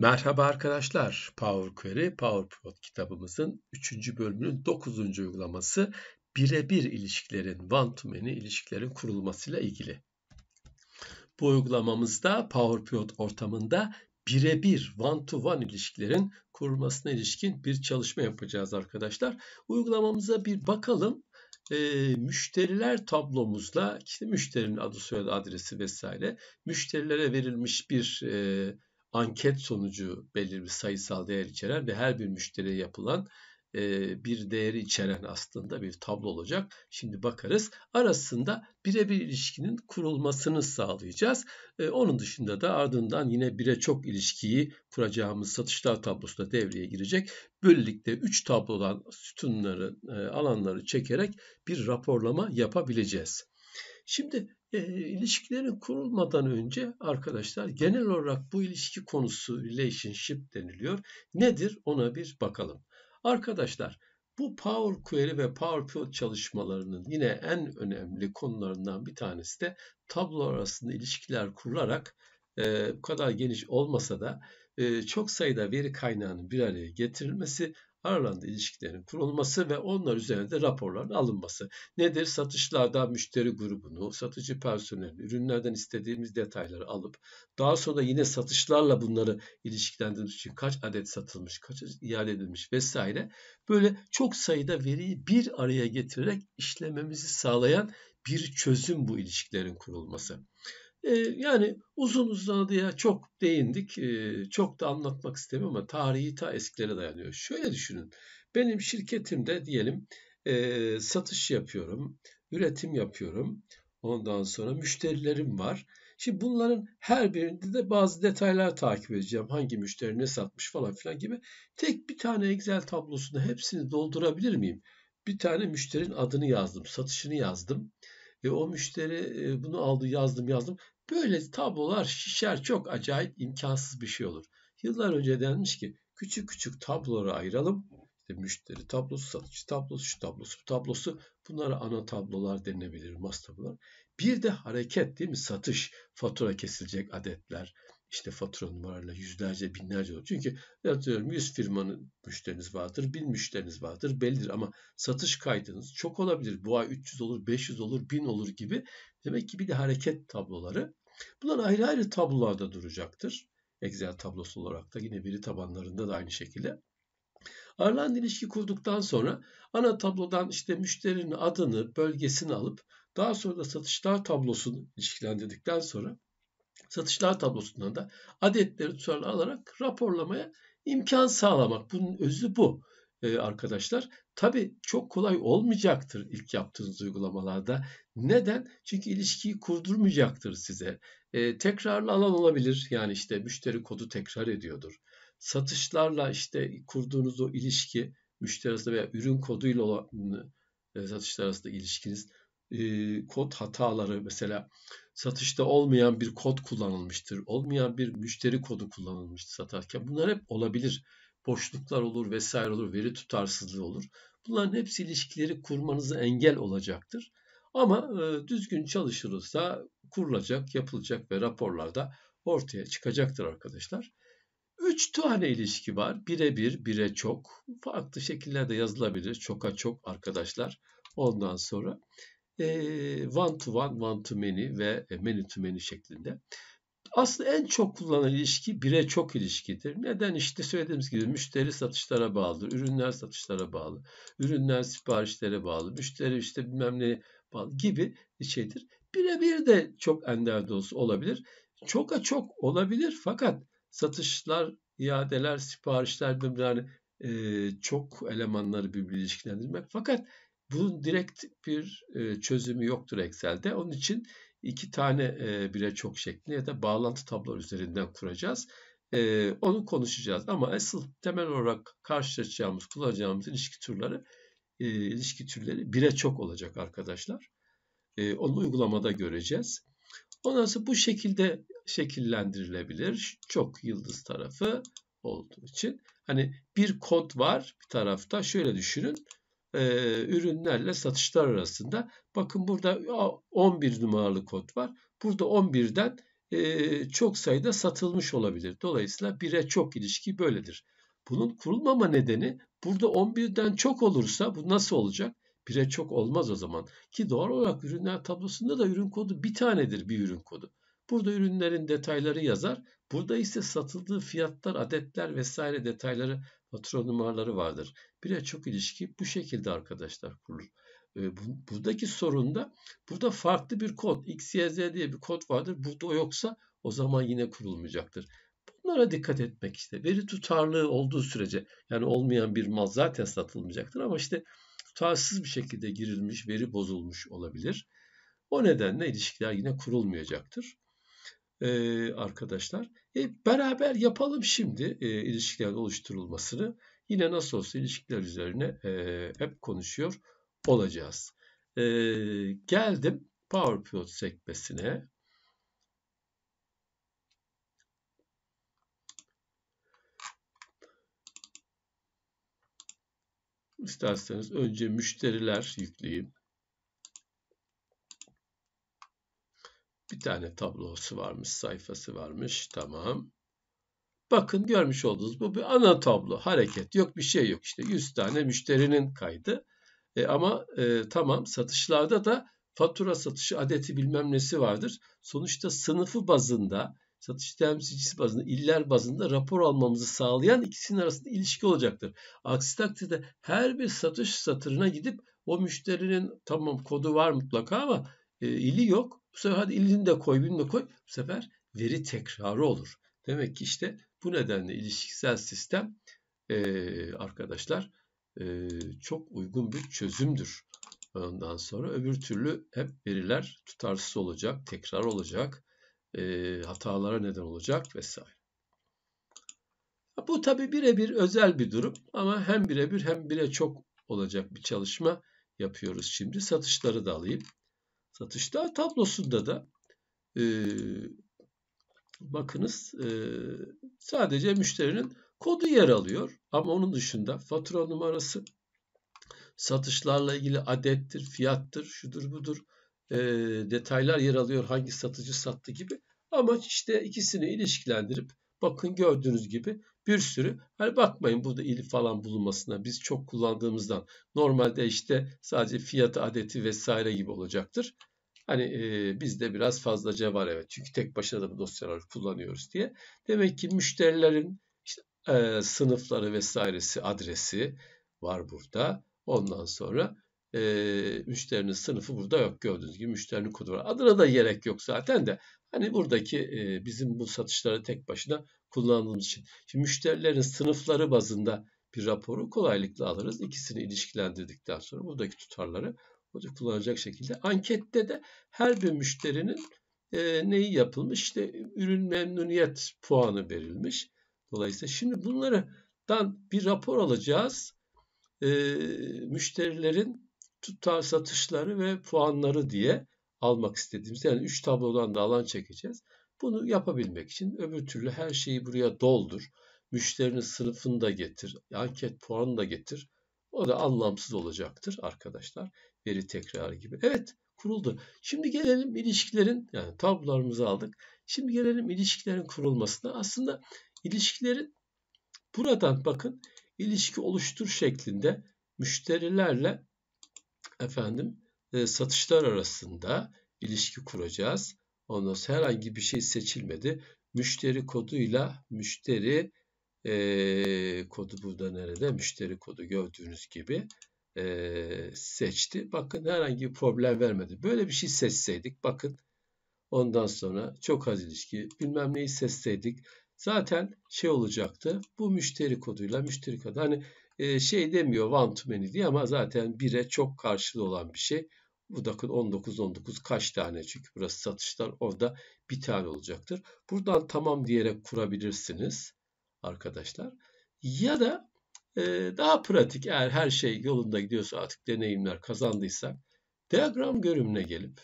Merhaba arkadaşlar. Power Query, Power Plot kitabımızın 3. bölümünün 9. uygulaması birebir ilişkilerin, one to many ilişkilerin kurulmasıyla ilgili. Bu uygulamamızda Power Plot ortamında birebir one to one ilişkilerin kurulmasına ilişkin bir çalışma yapacağız arkadaşlar. Uygulamamıza bir bakalım. E, müşteriler tablomuzla işte müşterinin adı soyadı adresi vesaire müşterilere verilmiş bir e, anket sonucu belirli bir sayısal değer içeren ve her bir müşteriye yapılan e, bir değeri içeren aslında bir tablo olacak. Şimdi bakarız. Arasında birebir ilişkinin kurulmasını sağlayacağız. E, onun dışında da ardından yine bire çok ilişkiyi kuracağımız satışlar tablosunda devreye girecek. Böylelikle 3 tablodan sütunları, e, alanları çekerek bir raporlama yapabileceğiz. Şimdi e, ilişkilerin kurulmadan önce arkadaşlar genel olarak bu ilişki konusu relationship deniliyor. Nedir ona bir bakalım. Arkadaşlar bu Power Query ve Power Pivot çalışmalarının yine en önemli konularından bir tanesi de tablo arasında ilişkiler kurularak e, bu kadar geniş olmasa da e, çok sayıda veri kaynağının bir araya getirilmesi aralarında ilişkilerin kurulması ve onlar üzerinde raporların alınması. Nedir? Satışlarda müşteri grubunu, satıcı personelini, ürünlerden istediğimiz detayları alıp daha sonra yine satışlarla bunları ilişkilendirmek için kaç adet satılmış, kaç adet iade edilmiş vesaire böyle çok sayıda veriyi bir araya getirerek işlememizi sağlayan bir çözüm bu ilişkilerin kurulması. Ee, yani uzun uzadıya çok değindik. Ee, çok da anlatmak istemem ama tarihi ta eskilere dayanıyor. Şöyle düşünün. Benim şirketimde diyelim e, satış yapıyorum, üretim yapıyorum. Ondan sonra müşterilerim var. Şimdi bunların her birinde de bazı detaylar takip edeceğim. Hangi müşteri ne satmış falan filan gibi. Tek bir tane Excel tablosunda hepsini doldurabilir miyim? Bir tane müşterinin adını yazdım, satışını yazdım. E, o müşteri e, bunu aldı yazdım yazdım. Böyle tablolar şişer çok acayip imkansız bir şey olur. Yıllar önce denmiş ki küçük küçük tablolara ayıralım. İşte müşteri tablosu, satıcı tablosu, şu tablosu, bu tablosu. Bunlara ana tablolar denilebilir, mas tablolar. Bir de hareket değil mi? Satış, fatura kesilecek adetler, işte fatura numaralarıyla yüzlerce binlerce olur. Çünkü atıyorum 100 firmanın müşteriniz vardır, 1000 müşteriniz vardır bellidir ama satış kaydınız çok olabilir. Bu ay 300 olur, 500 olur, 1000 olur gibi. Demek ki bir de hareket tabloları. Bunlar ayrı ayrı tablolarda duracaktır. Excel tablosu olarak da yine veri tabanlarında da aynı şekilde. Aralan ilişki kurduktan sonra ana tablodan işte müşterinin adını, bölgesini alıp daha sonra da satışlar tablosunu ilişkilendirdikten sonra satışlar tablosundan da adetleri tutarlı alarak raporlamaya imkan sağlamak. Bunun özü bu ee, arkadaşlar. Tabi çok kolay olmayacaktır ilk yaptığınız uygulamalarda. Neden? Çünkü ilişkiyi kurdurmayacaktır size. Ee, tekrarlı alan olabilir. Yani işte müşteri kodu tekrar ediyordur. Satışlarla işte kurduğunuz o ilişki müşteri arasında veya ürün koduyla olan e, satışlar arasında ilişkiniz e, kod hataları mesela satışta olmayan bir kod kullanılmıştır. Olmayan bir müşteri kodu kullanılmıştır satarken. Bunlar hep olabilir. Boşluklar olur vesaire olur. Veri tutarsızlığı olur. Bunların hepsi ilişkileri kurmanızı engel olacaktır. Ama e, düzgün çalışılırsa kurulacak, yapılacak ve raporlarda ortaya çıkacaktır arkadaşlar. Üç tane ilişki var. Bire bir, bire çok. Farklı şekillerde yazılabilir. Çoka çok arkadaşlar. Ondan sonra one to one, one to many ve e, many to many şeklinde. Aslında en çok kullanılan ilişki bire çok ilişkidir. Neden? İşte söylediğimiz gibi müşteri satışlara bağlıdır. Ürünler satışlara bağlı. Ürünler siparişlere bağlı. Müşteri işte bilmem ne bağlı gibi bir şeydir. Birebir de çok ender dozu olabilir. Çoka çok olabilir fakat satışlar, iadeler, siparişler bilmem yani çok elemanları birbirine ilişkilendirmek. Fakat bunun direkt bir e, çözümü yoktur Excel'de. Onun için iki tane e, bire çok şekli ya da bağlantı tablolar üzerinden kuracağız. E, onu konuşacağız ama asıl temel olarak karşılaşacağımız, kullanacağımız ilişki türleri ilişki türleri bire çok olacak arkadaşlar. onu uygulamada göreceğiz. Ondan sonra bu şekilde şekillendirilebilir. Çok yıldız tarafı olduğu için. Hani bir kod var bir tarafta. Şöyle düşünün. E, ürünlerle satışlar arasında. Bakın burada 11 numaralı kod var. Burada 11'den e, çok sayıda satılmış olabilir. Dolayısıyla 1'e çok ilişki böyledir. Bunun kurulmama nedeni burada 11'den çok olursa bu nasıl olacak? 1'e çok olmaz o zaman. Ki doğal olarak ürünler tablosunda da ürün kodu bir tanedir bir ürün kodu. Burada ürünlerin detayları yazar. Burada ise satıldığı fiyatlar, adetler vesaire detayları, fatura numaraları vardır. Bire çok ilişki bu şekilde arkadaşlar kurulur. Ee, buradaki sorun da burada farklı bir kod XYZ diye bir kod vardır. Burada o yoksa o zaman yine kurulmayacaktır. Bunlara dikkat etmek işte. Veri tutarlığı olduğu sürece yani olmayan bir mal zaten satılmayacaktır ama işte tutarsız bir şekilde girilmiş, veri bozulmuş olabilir. O nedenle ilişkiler yine kurulmayacaktır e, arkadaşlar. E, beraber yapalım şimdi e, ilişkilerin oluşturulmasını. Yine nasıl olsa ilişkiler üzerine e, hep konuşuyor olacağız. E, geldim PowerPoint sekmesine. İsterseniz önce müşteriler yükleyeyim. bir tane tablosu varmış, sayfası varmış. Tamam. Bakın görmüş olduğunuz bu bir ana tablo. Hareket yok, bir şey yok. işte. 100 tane müşterinin kaydı. E, ama e, tamam satışlarda da fatura satışı adeti bilmem nesi vardır. Sonuçta sınıfı bazında, satış temsilcisi bazında, iller bazında rapor almamızı sağlayan ikisinin arasında ilişki olacaktır. Aksi takdirde her bir satış satırına gidip o müşterinin tamam kodu var mutlaka ama e, ili yok. Bu sefer hadi ilini de koy, birini de koy. Bu sefer veri tekrarı olur. Demek ki işte bu nedenle ilişkisel sistem e, arkadaşlar e, çok uygun bir çözümdür. Ondan sonra öbür türlü hep veriler tutarsız olacak, tekrar olacak, e, hatalara neden olacak vesaire. Bu tabi birebir özel bir durum ama hem birebir hem bile çok olacak bir çalışma yapıyoruz şimdi. Satışları da alayım satışlar tablosunda da e, bakınız e, sadece müşterinin kodu yer alıyor. Ama onun dışında fatura numarası, satışlarla ilgili adettir, fiyattır, şudur budur e, detaylar yer alıyor. Hangi satıcı sattı gibi. ama işte ikisini ilişkilendirip bakın gördüğünüz gibi bir sürü hani bakmayın burada il falan bulunmasına biz çok kullandığımızdan normalde işte sadece fiyatı adeti vesaire gibi olacaktır. Hani e, bizde biraz fazlaca var evet. Çünkü tek başına da bu dosyaları kullanıyoruz diye. Demek ki müşterilerin işte, e, sınıfları vesairesi, adresi var burada. Ondan sonra e, müşterinin sınıfı burada yok. Gördüğünüz gibi müşterinin kodu var. Adına da gerek yok zaten de. Hani buradaki e, bizim bu satışları tek başına kullandığımız için. Şimdi müşterilerin sınıfları bazında bir raporu kolaylıkla alırız. İkisini ilişkilendirdikten sonra buradaki tutarları kullanacak şekilde. Ankette de her bir müşterinin e, neyi yapılmış? İşte ürün memnuniyet puanı verilmiş. Dolayısıyla şimdi bunlardan bir rapor alacağız. E, müşterilerin tutar satışları ve puanları diye almak istediğimiz yani 3 tablodan da alan çekeceğiz. Bunu yapabilmek için öbür türlü her şeyi buraya doldur. Müşterinin sınıfını da getir, anket puanını da getir. O da anlamsız olacaktır arkadaşlar. Veri tekrarı gibi. Evet kuruldu. Şimdi gelelim ilişkilerin yani tablolarımızı aldık. Şimdi gelelim ilişkilerin kurulmasına. Aslında ilişkilerin buradan bakın ilişki oluştur şeklinde müşterilerle efendim e, satışlar arasında ilişki kuracağız. Ondan sonra herhangi bir şey seçilmedi. Müşteri koduyla müşteri e, kodu burada nerede? Müşteri kodu gördüğünüz gibi e, seçti. Bakın herhangi bir problem vermedi. Böyle bir şey seçseydik bakın ondan sonra çok az ilişki bilmem neyi seçseydik zaten şey olacaktı. Bu müşteri koduyla müşteri kodu. Hani e, şey demiyor one to many diye ama zaten bire çok karşılığı olan bir şey. Bu Burada 19 19 kaç tane çünkü burası satışlar orada bir tane olacaktır. Buradan tamam diyerek kurabilirsiniz arkadaşlar. Ya da e, daha pratik eğer her şey yolunda gidiyorsa artık deneyimler kazandıysak diyagram görünümüne gelip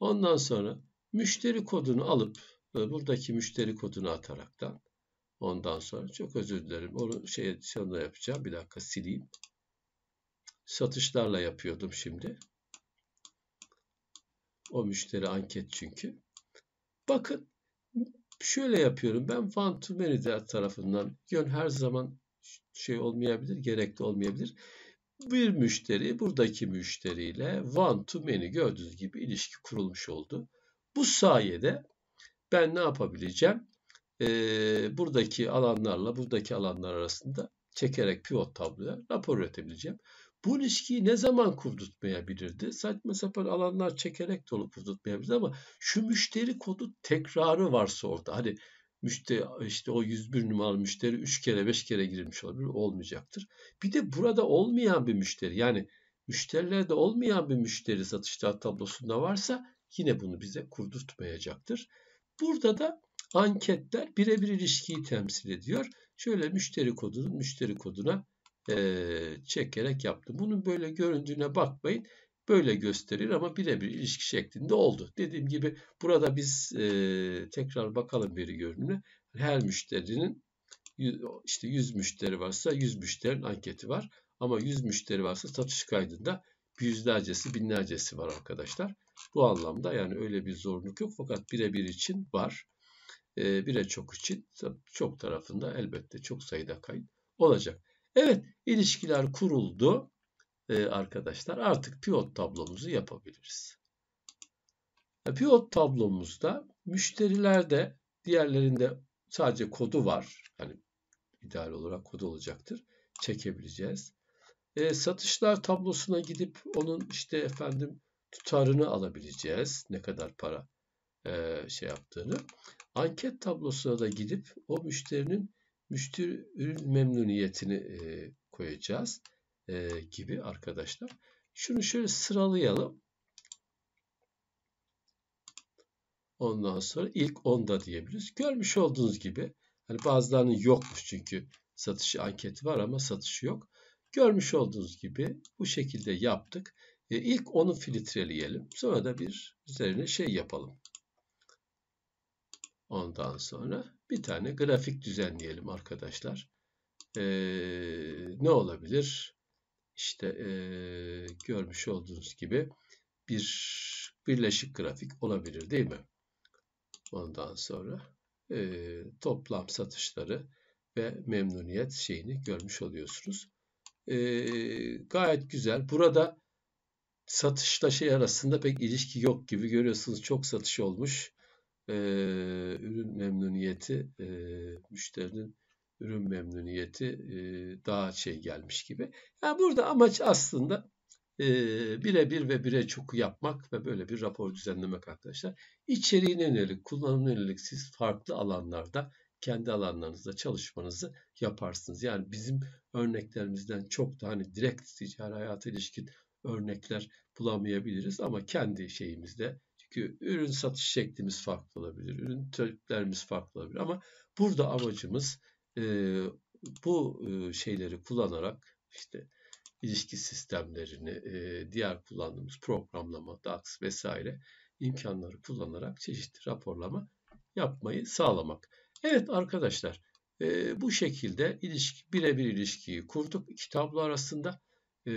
ondan sonra müşteri kodunu alıp e, buradaki müşteri kodunu ataraktan ondan sonra çok özür dilerim onu şey sonra yapacağım bir dakika sileyim. Satışlarla yapıyordum şimdi. O müşteri anket çünkü. Bakın Şöyle yapıyorum. Ben Van Tumeridler tarafından yön her zaman şey olmayabilir, gerekli olmayabilir. Bir müşteri buradaki müşteriyle one to many gördüğünüz gibi ilişki kurulmuş oldu. Bu sayede ben ne yapabileceğim? Ee, buradaki alanlarla buradaki alanlar arasında çekerek pivot tabloya rapor üretebileceğim. Bu ilişkiyi ne zaman kurdurtmayabilirdi? Saçma sapan alanlar çekerek de onu kurdurtmayabilirdi ama şu müşteri kodu tekrarı varsa orada. Hani müşteri işte o 101 numaralı müşteri 3 kere 5 kere girilmiş olabilir olmayacaktır. Bir de burada olmayan bir müşteri yani müşterilerde olmayan bir müşteri satışlar tablosunda varsa yine bunu bize kurdurtmayacaktır. Burada da anketler birebir ilişkiyi temsil ediyor. Şöyle müşteri kodunun müşteri koduna e, çekerek yaptım. Bunu böyle göründüğüne bakmayın. Böyle gösterir ama birebir ilişki şeklinde oldu. Dediğim gibi burada biz e, tekrar bakalım veri görünümüne. Her müşterinin işte 100 müşteri varsa 100 müşterinin anketi var. Ama 100 müşteri varsa satış kaydında yüzlercesi, binlercesi var arkadaşlar. Bu anlamda yani öyle bir zorluk yok fakat birebir için var. E, bire çok için çok tarafında elbette çok sayıda kayıt olacak. Evet ilişkiler kuruldu ee, arkadaşlar. Artık pivot tablomuzu yapabiliriz. E, pivot tablomuzda müşterilerde diğerlerinde sadece kodu var. Hani ideal olarak kod olacaktır. Çekebileceğiz. E, satışlar tablosuna gidip onun işte efendim tutarını alabileceğiz. Ne kadar para e, şey yaptığını. Anket tablosuna da gidip o müşterinin müşteri ürün memnuniyetini e, koyacağız e, gibi arkadaşlar. Şunu şöyle sıralayalım. Ondan sonra ilk onda diyebiliriz. Görmüş olduğunuz gibi hani bazılarının yokmuş çünkü satışı anketi var ama satışı yok. Görmüş olduğunuz gibi bu şekilde yaptık. E, ilk onu filtreleyelim. Sonra da bir üzerine şey yapalım. Ondan sonra bir tane grafik düzenleyelim arkadaşlar. Ee, ne olabilir? İşte e, görmüş olduğunuz gibi bir birleşik grafik olabilir değil mi? Ondan sonra e, toplam satışları ve memnuniyet şeyini görmüş oluyorsunuz. E, gayet güzel. Burada satışla şey arasında pek ilişki yok gibi görüyorsunuz. Çok satış olmuş e, ürün memnuniyeti e, müşterinin ürün memnuniyeti e, daha şey gelmiş gibi. Yani burada amaç aslında e, birebir ve bire çok yapmak ve böyle bir rapor düzenlemek arkadaşlar. İçeriğine yönelik, kullanımına yönelik siz farklı alanlarda kendi alanlarınızda çalışmanızı yaparsınız. Yani bizim örneklerimizden çok da hani direkt ticari hayata ilişkin örnekler bulamayabiliriz ama kendi şeyimizde çünkü ürün satış şeklimiz farklı olabilir, ürün tiplerimiz farklı olabilir ama burada amacımız e, bu e, şeyleri kullanarak işte ilişki sistemlerini, e, diğer kullandığımız programlama, DAX vesaire imkanları kullanarak çeşitli raporlama yapmayı sağlamak. Evet arkadaşlar e, bu şekilde ilişki birebir ilişkiyi kurduk iki tablo arasında e,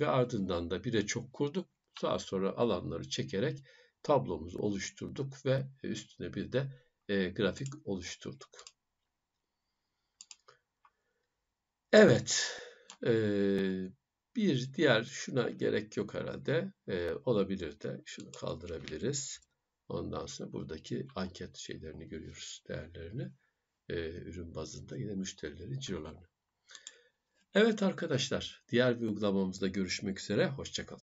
ve ardından da bire çok kurduk. Daha sonra alanları çekerek tablomuzu oluşturduk ve e, üstüne bir de e, grafik oluşturduk. Evet. E, bir diğer şuna gerek yok herhalde. E, olabilir de şunu kaldırabiliriz. Ondan sonra buradaki anket şeylerini görüyoruz. Değerlerini. E, ürün bazında yine müşterilerin cirolarını. Evet arkadaşlar. Diğer bir uygulamamızda görüşmek üzere. Hoşçakalın.